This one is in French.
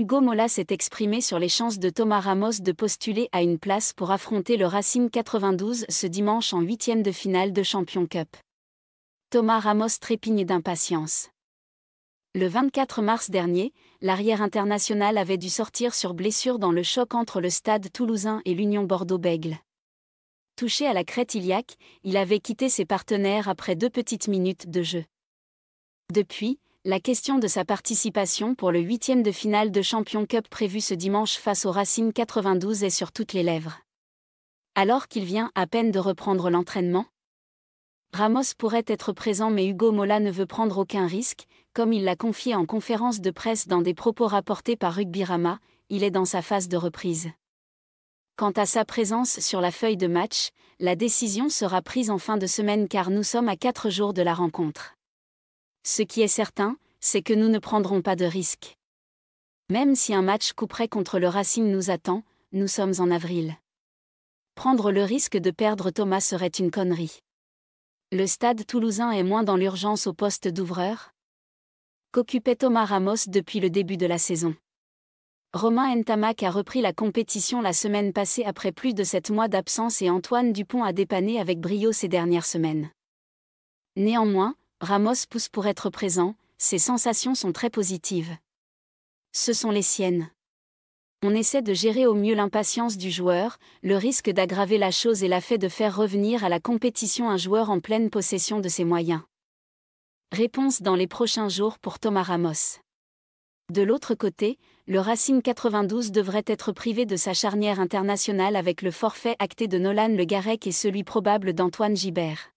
Hugo Mola s'est exprimé sur les chances de Thomas Ramos de postuler à une place pour affronter le Racing 92 ce dimanche en huitième de finale de Champion Cup. Thomas Ramos trépigne d'impatience. Le 24 mars dernier, l'arrière international avait dû sortir sur blessure dans le choc entre le Stade toulousain et l'Union Bordeaux-Bègle. Touché à la crête iliaque, il avait quitté ses partenaires après deux petites minutes de jeu. Depuis, la question de sa participation pour le huitième de finale de Champion Cup prévu ce dimanche face au Racing 92 est sur toutes les lèvres. Alors qu'il vient à peine de reprendre l'entraînement Ramos pourrait être présent mais Hugo Mola ne veut prendre aucun risque, comme il l'a confié en conférence de presse dans des propos rapportés par Rama, il est dans sa phase de reprise. Quant à sa présence sur la feuille de match, la décision sera prise en fin de semaine car nous sommes à quatre jours de la rencontre. Ce qui est certain, c'est que nous ne prendrons pas de risques. Même si un match couperait contre le Racing nous attend, nous sommes en avril. Prendre le risque de perdre Thomas serait une connerie. Le stade toulousain est moins dans l'urgence au poste d'ouvreur qu'occupait Thomas Ramos depuis le début de la saison. Romain Ntamak a repris la compétition la semaine passée après plus de sept mois d'absence et Antoine Dupont a dépanné avec brio ces dernières semaines. Néanmoins, Ramos pousse pour être présent, ses sensations sont très positives. Ce sont les siennes. On essaie de gérer au mieux l'impatience du joueur, le risque d'aggraver la chose et la fait de faire revenir à la compétition un joueur en pleine possession de ses moyens. Réponse dans les prochains jours pour Thomas Ramos. De l'autre côté, le Racing 92 devrait être privé de sa charnière internationale avec le forfait acté de Nolan Le Garec et celui probable d'Antoine Gibert.